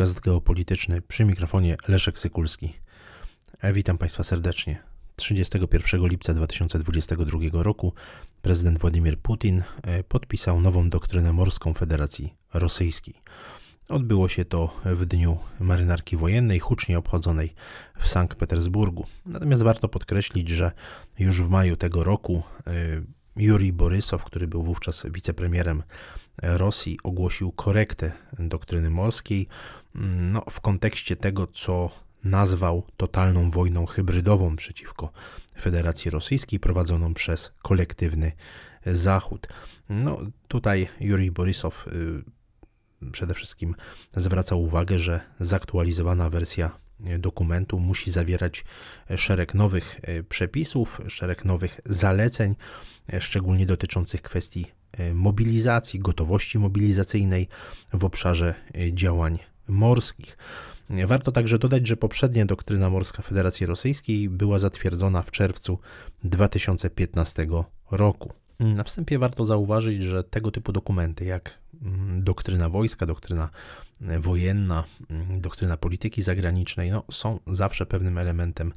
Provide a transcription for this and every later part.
podcast geopolityczny przy mikrofonie Leszek Sykulski. E, witam Państwa serdecznie. 31 lipca 2022 roku prezydent Władimir Putin e, podpisał nową doktrynę morską Federacji Rosyjskiej. Odbyło się to w dniu marynarki wojennej, hucznie obchodzonej w Sankt Petersburgu. Natomiast warto podkreślić, że już w maju tego roku e, Juri Borysow, który był wówczas wicepremierem Rosji, ogłosił korektę doktryny morskiej, no, w kontekście tego, co nazwał totalną wojną hybrydową przeciwko Federacji Rosyjskiej prowadzoną przez kolektywny Zachód. No, tutaj Jurij Borisow y, przede wszystkim zwraca uwagę, że zaktualizowana wersja dokumentu musi zawierać szereg nowych y, przepisów, szereg nowych zaleceń, szczególnie dotyczących kwestii y, mobilizacji, gotowości mobilizacyjnej w obszarze działań morskich. Warto także dodać, że poprzednia doktryna morska Federacji Rosyjskiej była zatwierdzona w czerwcu 2015 roku. Na wstępie warto zauważyć, że tego typu dokumenty jak mm, doktryna wojska, doktryna wojenna, mm, doktryna polityki zagranicznej no, są zawsze pewnym elementem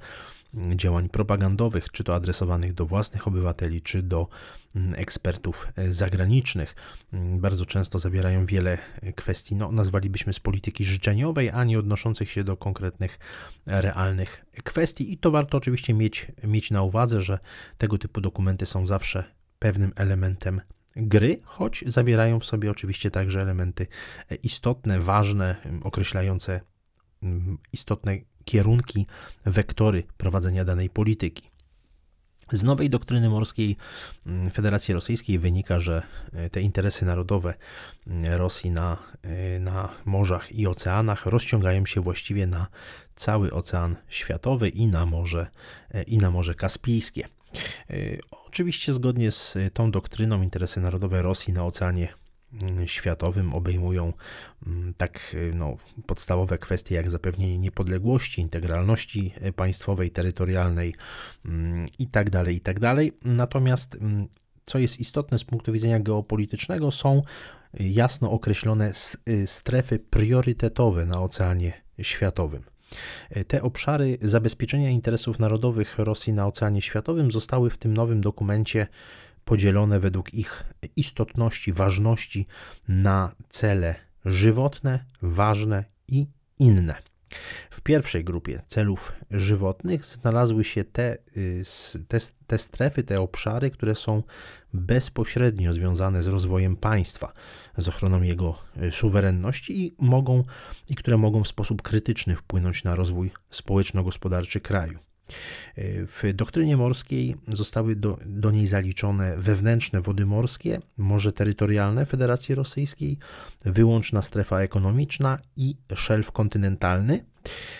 działań propagandowych, czy to adresowanych do własnych obywateli, czy do mm, ekspertów e, zagranicznych. Mm, bardzo często zawierają wiele e, kwestii, no, nazwalibyśmy z polityki życzeniowej, a nie odnoszących się do konkretnych, e, realnych kwestii. I to warto oczywiście mieć, mieć na uwadze, że tego typu dokumenty są zawsze pewnym elementem gry, choć zawierają w sobie oczywiście także elementy istotne, ważne, określające istotne kierunki, wektory prowadzenia danej polityki. Z nowej doktryny morskiej mm, Federacji Rosyjskiej wynika, że e, te interesy narodowe mm, Rosji na, e, na morzach i oceanach rozciągają się właściwie na cały Ocean Światowy i na Morze, e, i na morze Kaspijskie. Oczywiście zgodnie z tą doktryną interesy narodowe Rosji na Oceanie Mm, światowym obejmują mm, tak y, no, podstawowe kwestie jak zapewnienie niepodległości, integralności y, państwowej, terytorialnej itd. Mm, itd. Tak tak Natomiast co jest istotne z punktu widzenia geopolitycznego, są jasno określone y, strefy priorytetowe na Oceanie Światowym. Te obszary zabezpieczenia interesów narodowych Rosji na Oceanie Światowym zostały w tym nowym dokumencie podzielone według ich istotności, ważności na cele żywotne, ważne i inne. W pierwszej grupie celów żywotnych znalazły się te, y, te, te, strefy, te obszary, które są bezpośrednio związane z rozwojem państwa, z ochroną jego y, suwerenności i, mogą, i które mogą w sposób krytyczny wpłynąć na rozwój społeczno-gospodarczy kraju. E, w doktrynie morskiej zostały do, do niej zaliczone wewnętrzne wody morskie, morze terytorialne Federacji Rosyjskiej, wyłączna strefa ekonomiczna i szelf kontynentalny.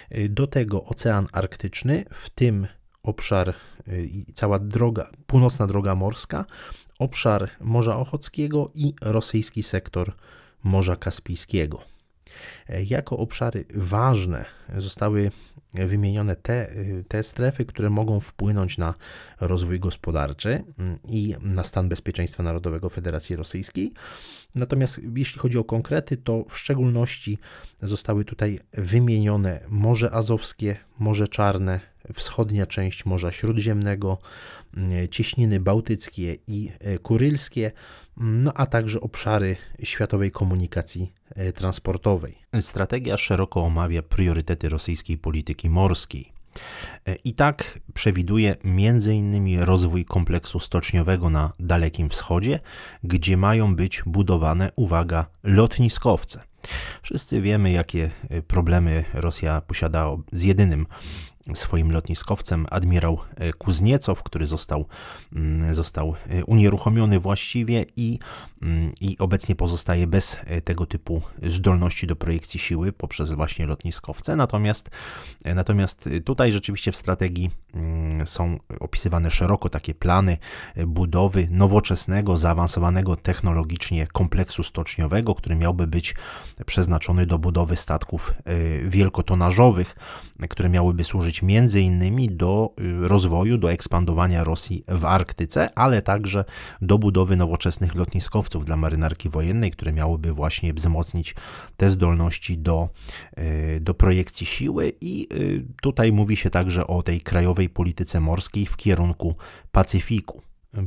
E, do tego Ocean Arktyczny, w tym obszar e, i cała droga, północna droga morska, obszar Morza Ochockiego i rosyjski sektor Morza Kaspijskiego. Jako obszary ważne zostały wymienione te, te strefy, które mogą wpłynąć na rozwój gospodarczy mm, i na stan bezpieczeństwa narodowego Federacji Rosyjskiej. Natomiast jeśli chodzi o konkrety, to w szczególności zostały tutaj wymienione Morze Azowskie, Morze Czarne, wschodnia część Morza Śródziemnego, mm, cieśniny bałtyckie i e, kurylskie, mm, no a także obszary światowej komunikacji E, transportowej. Strategia szeroko omawia priorytety rosyjskiej polityki morskiej. E, I tak przewiduje m.in. rozwój kompleksu stoczniowego na Dalekim Wschodzie, gdzie mają być budowane, uwaga, lotniskowce. Wszyscy wiemy, jakie e, problemy Rosja posiada z jedynym swoim lotniskowcem, admirał e, Kuzniecow, który został, mm, został e, unieruchomiony właściwie i, mm, i obecnie pozostaje bez tego typu zdolności do projekcji siły poprzez właśnie lotniskowce. Natomiast, natomiast tutaj rzeczywiście w strategii mm, są opisywane szeroko takie plany budowy nowoczesnego, zaawansowanego technologicznie kompleksu stoczniowego, który miałby być przeznaczony do budowy statków y, wielkotonażowych, które miałyby służyć między innymi do y, rozwoju, do ekspandowania Rosji w Arktyce, ale także do budowy nowoczesnych lotniskowców dla marynarki wojennej, które miałyby właśnie wzmocnić te zdolności do, y, do projekcji siły i tutaj mówi się także o tej krajowej polityce morskiej w kierunku Pacyfiku.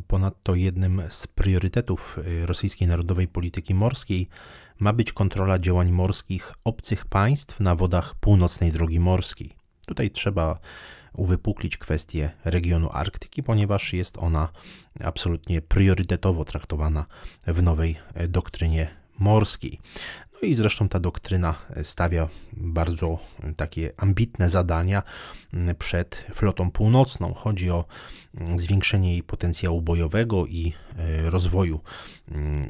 Ponadto jednym z priorytetów rosyjskiej narodowej polityki morskiej ma być kontrola działań morskich obcych państw na wodach północnej drogi morskiej. Tutaj trzeba uwypuklić kwestię regionu Arktyki, ponieważ jest ona absolutnie priorytetowo traktowana w nowej doktrynie morskiej. No i zresztą ta doktryna e, stawia bardzo e, takie ambitne zadania przed flotą północną. Chodzi o zwiększenie jej potencjału bojowego i e, rozwoju,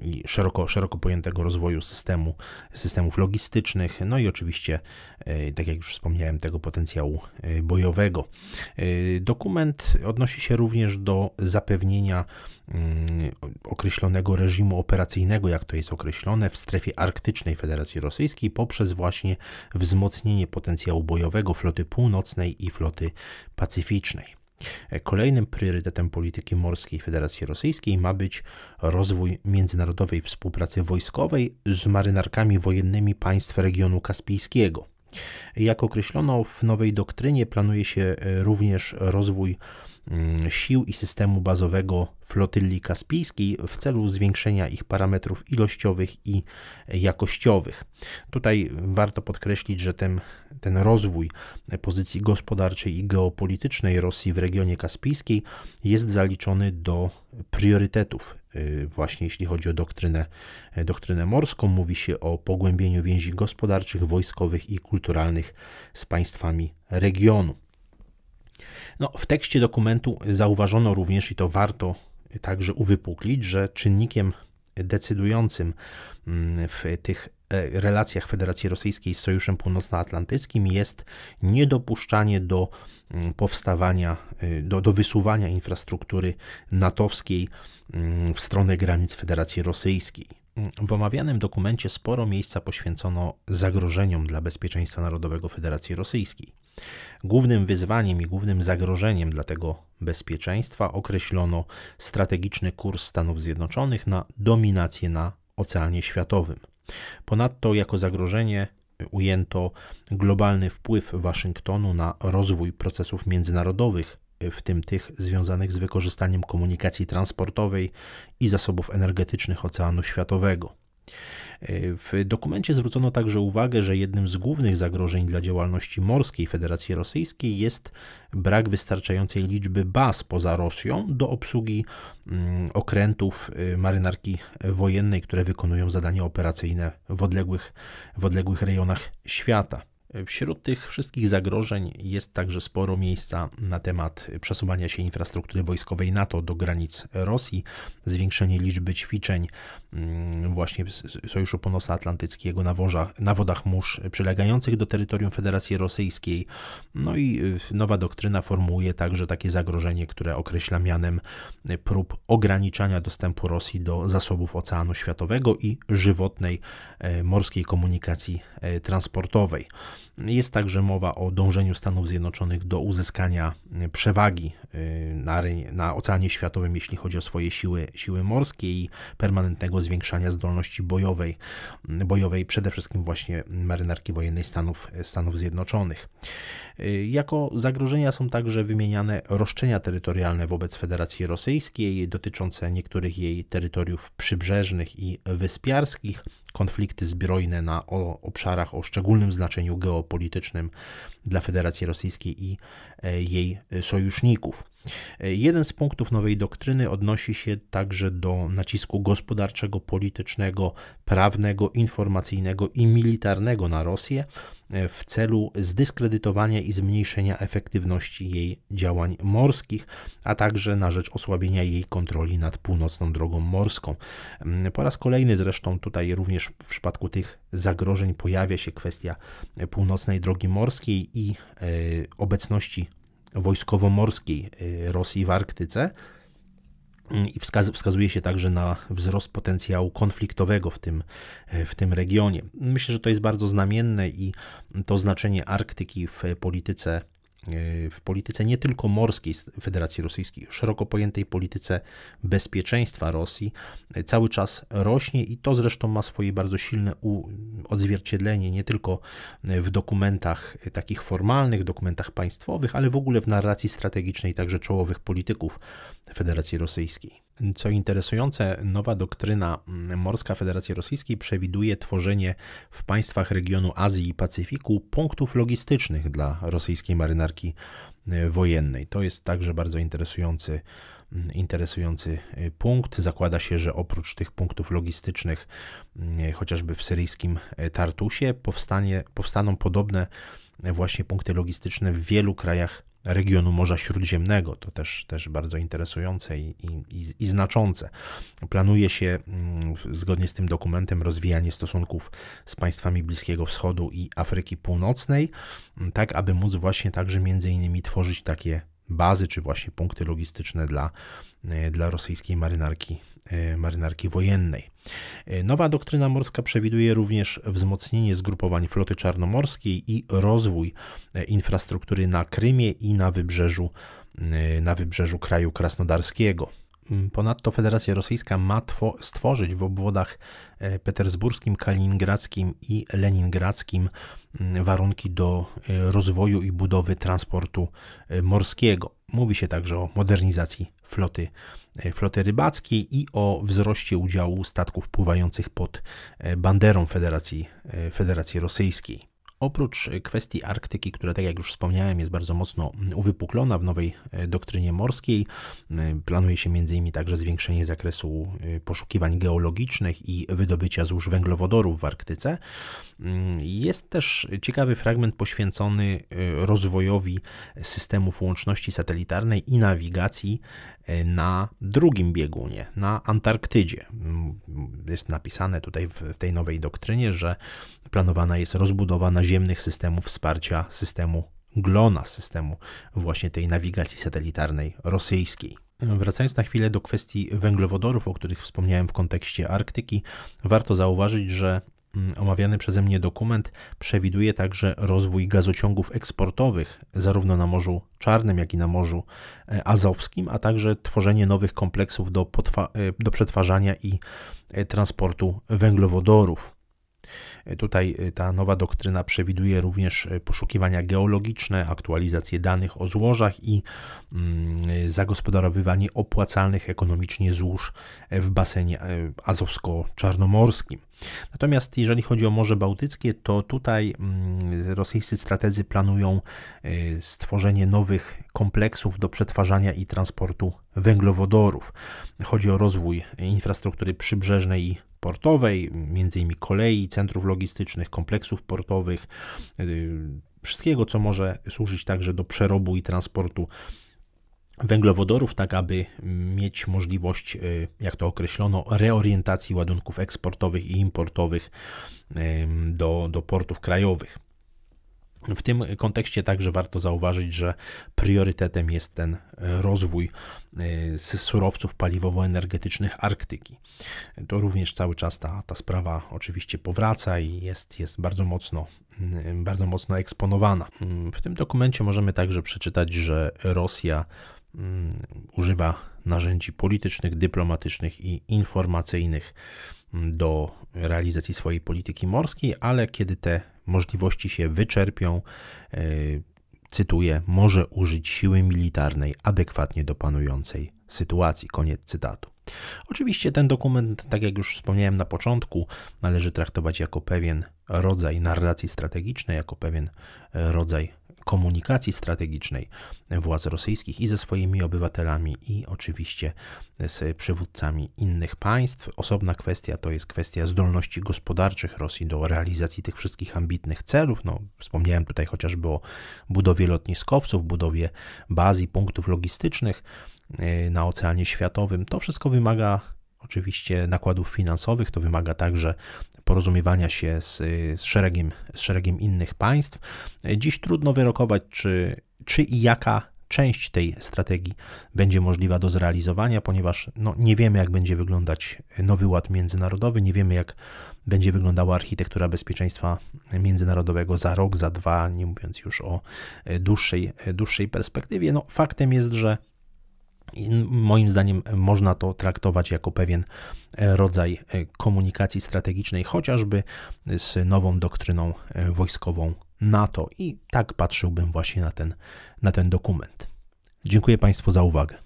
i szeroko, szeroko pojętego rozwoju systemu, systemów logistycznych, no i oczywiście, tak jak już wspomniałem, tego potencjału bojowego. Dokument odnosi się również do zapewnienia określonego reżimu operacyjnego, jak to jest określone, w strefie arktycznej, Federacji Rosyjskiej poprzez właśnie wzmocnienie potencjału bojowego floty północnej i floty pacyficznej. Kolejnym priorytetem polityki morskiej Federacji Rosyjskiej ma być rozwój międzynarodowej współpracy wojskowej z marynarkami wojennymi państw regionu kaspijskiego. Jak określono w nowej doktrynie, planuje się e, również rozwój Mm, sił i systemu bazowego flotylli kaspijskiej w celu zwiększenia ich parametrów ilościowych i jakościowych. Tutaj warto podkreślić, że ten, ten rozwój pozycji gospodarczej i geopolitycznej Rosji w regionie kaspijskiej jest zaliczony do priorytetów y, właśnie jeśli chodzi o doktrynę, doktrynę morską. Mówi się o pogłębieniu więzi gospodarczych, wojskowych i kulturalnych z państwami regionu. No, w tekście dokumentu zauważono również, i to warto także uwypuklić, że czynnikiem decydującym mm, w tych e, relacjach Federacji Rosyjskiej z Sojuszem Północnoatlantyckim jest niedopuszczanie do mm, powstawania, y, do, do wysuwania infrastruktury natowskiej mm, w stronę granic Federacji Rosyjskiej. W omawianym dokumencie sporo miejsca poświęcono zagrożeniom dla bezpieczeństwa narodowego Federacji Rosyjskiej. Głównym wyzwaniem i głównym zagrożeniem dla tego bezpieczeństwa określono strategiczny kurs Stanów Zjednoczonych na dominację na Oceanie Światowym. Ponadto jako zagrożenie ujęto globalny wpływ Waszyngtonu na rozwój procesów międzynarodowych w tym tych związanych z wykorzystaniem komunikacji transportowej i zasobów energetycznych Oceanu Światowego. W dokumencie zwrócono także uwagę, że jednym z głównych zagrożeń dla działalności morskiej Federacji Rosyjskiej jest brak wystarczającej liczby baz poza Rosją do obsługi mm, okrętów y, marynarki wojennej, które wykonują zadania operacyjne w odległych, w odległych rejonach świata. Wśród tych wszystkich zagrożeń jest także sporo miejsca na temat przesuwania się infrastruktury wojskowej NATO do granic Rosji, zwiększenie liczby ćwiczeń mm, właśnie Sojuszu Północnoatlantyckiego na, wożach, na wodach mórz przylegających do terytorium Federacji Rosyjskiej. No i y, nowa doktryna formułuje także takie zagrożenie, które określa mianem y, prób ograniczania dostępu Rosji do zasobów Oceanu Światowego i żywotnej y, morskiej komunikacji transportowej. Jest także mowa o dążeniu Stanów Zjednoczonych do uzyskania y, przewagi y, na, na Oceanie Światowym, jeśli chodzi o swoje siły, siły morskie i permanentnego zwiększania zdolności bojowej, bojowej przede wszystkim właśnie marynarki wojennej Stanów, Stanów Zjednoczonych. Y, jako zagrożenia są także wymieniane roszczenia terytorialne wobec Federacji Rosyjskiej dotyczące niektórych jej terytoriów przybrzeżnych i wyspiarskich, konflikty zbrojne na obszarach o szczególnym znaczeniu geopolitycznym dla Federacji Rosyjskiej i e, jej e, sojuszników. E, jeden z punktów nowej doktryny odnosi się także do nacisku gospodarczego, politycznego, prawnego, informacyjnego i militarnego na Rosję E, w celu zdyskredytowania i zmniejszenia efektywności jej działań morskich, a także na rzecz osłabienia jej kontroli nad północną drogą morską. Mm, po raz kolejny zresztą tutaj również w przypadku tych zagrożeń pojawia się kwestia e, północnej drogi morskiej i e, obecności wojskowo-morskiej Rosji w Arktyce. Mm, i wskazuje się także na wzrost potencjału konfliktowego w tym, e, w tym regionie. Myślę, że to jest bardzo znamienne i to znaczenie Arktyki w polityce E, w polityce nie tylko morskiej Federacji Rosyjskiej, szeroko pojętej polityce bezpieczeństwa Rosji e, cały czas rośnie i to zresztą ma swoje bardzo silne odzwierciedlenie nie tylko e, w dokumentach takich formalnych, dokumentach państwowych, ale w ogóle w narracji strategicznej także czołowych polityków Federacji Rosyjskiej. Co interesujące, nowa doktryna mm, Morska Federacji Rosyjskiej przewiduje tworzenie w państwach regionu Azji i Pacyfiku punktów logistycznych dla rosyjskiej marynarki e, wojennej. To jest także bardzo interesujący, mm, interesujący e, punkt. Zakłada się, że oprócz tych punktów logistycznych, mm, e, chociażby w syryjskim Tartusie, powstanie, powstaną podobne właśnie punkty logistyczne w wielu krajach regionu Morza Śródziemnego. To też, też bardzo interesujące i, i, i znaczące. Planuje się mm, zgodnie z tym dokumentem rozwijanie stosunków z państwami Bliskiego Wschodu i Afryki Północnej, tak aby móc właśnie także między innymi tworzyć takie bazy, czy właśnie punkty logistyczne dla, e, dla rosyjskiej marynarki, e, marynarki wojennej. E, nowa doktryna morska przewiduje również wzmocnienie zgrupowań floty czarnomorskiej i rozwój infrastruktury na Krymie i na wybrzeżu, na wybrzeżu kraju krasnodarskiego. Ponadto Federacja Rosyjska ma stworzyć w obwodach e, petersburskim, kaliningradzkim i leningradzkim mm, warunki do e, rozwoju i budowy transportu e, morskiego. Mówi się także o modernizacji floty, floty rybackiej i o wzroście udziału statków pływających pod banderą Federacji, Federacji Rosyjskiej. Oprócz kwestii Arktyki, która, tak jak już wspomniałem, jest bardzo mocno uwypuklona w nowej e, doktrynie morskiej, planuje się m.in. także zwiększenie zakresu e, poszukiwań geologicznych i wydobycia złóż węglowodorów w Arktyce. Mm, jest też ciekawy fragment poświęcony e, rozwojowi systemów łączności satelitarnej i nawigacji E, na drugim biegunie, na Antarktydzie. Mm, jest napisane tutaj w, tej nowej doktrynie, że planowana jest rozbudowa naziemnych systemów wsparcia systemu GLONASS, systemu właśnie tej nawigacji satelitarnej rosyjskiej. Wracając na chwilę do kwestii węglowodorów, o których wspomniałem w kontekście Arktyki, warto zauważyć, że Mm, omawiany przeze mnie dokument przewiduje także rozwój gazociągów eksportowych, zarówno na Morzu Czarnym, jak i na Morzu e, Azowskim, a także tworzenie nowych kompleksów do, e, do przetwarzania i e, transportu węglowodorów. Tutaj ta nowa doktryna przewiduje również poszukiwania geologiczne, aktualizację danych o złożach i mm, zagospodarowywanie opłacalnych ekonomicznie złóż w basenie azowsko-czarnomorskim. Natomiast jeżeli chodzi o Morze Bałtyckie, to tutaj mm, rosyjscy strategzy planują e, stworzenie nowych kompleksów do przetwarzania i transportu węglowodorów. Chodzi o rozwój infrastruktury przybrzeżnej i portowej, m.in. kolei, centrów logistycznych, kompleksów portowych, e, wszystkiego, co może służyć także do przerobu i transportu węglowodorów, tak aby mieć możliwość, y, jak to określono, reorientacji ładunków eksportowych i importowych do, do portów krajowych. W tym kontekście także warto zauważyć, że priorytetem jest ten rozwój y, surowców paliwowo-energetycznych Arktyki. To również cały czas ta, ta sprawa oczywiście powraca i jest, jest bardzo, mocno, y, bardzo mocno eksponowana. W tym dokumencie możemy także przeczytać, że Rosja Mm, używa narzędzi politycznych, dyplomatycznych i informacyjnych mm, do realizacji swojej polityki morskiej, ale kiedy te możliwości się wyczerpią, e, cytuję, może użyć siły militarnej adekwatnie do panującej sytuacji. Koniec cytatu. Oczywiście ten dokument, tak jak już wspomniałem na początku, należy traktować jako pewien rodzaj narracji strategicznej, jako pewien rodzaj komunikacji strategicznej władz rosyjskich i ze swoimi obywatelami, i oczywiście z przywódcami innych państw. Osobna kwestia to jest kwestia zdolności gospodarczych Rosji do realizacji tych wszystkich ambitnych celów. No, wspomniałem tutaj chociażby o budowie lotniskowców, budowie baz i punktów logistycznych y, na Oceanie Światowym. To wszystko wymaga oczywiście nakładów finansowych, to wymaga także porozumiewania się z, z, szeregiem, z szeregiem innych państw. Dziś trudno wyrokować, czy, czy i jaka część tej strategii będzie możliwa do zrealizowania, ponieważ no, nie wiemy, jak będzie wyglądać nowy ład międzynarodowy, nie wiemy, jak będzie wyglądała architektura bezpieczeństwa międzynarodowego za rok, za dwa, nie mówiąc już o dłuższej, dłuższej perspektywie. No, faktem jest, że i moim zdaniem e, można to traktować jako pewien e, rodzaj e, komunikacji strategicznej, chociażby z nową doktryną wojskową NATO. I tak patrzyłbym właśnie na ten, na ten dokument. Dziękuję Państwu za uwagę.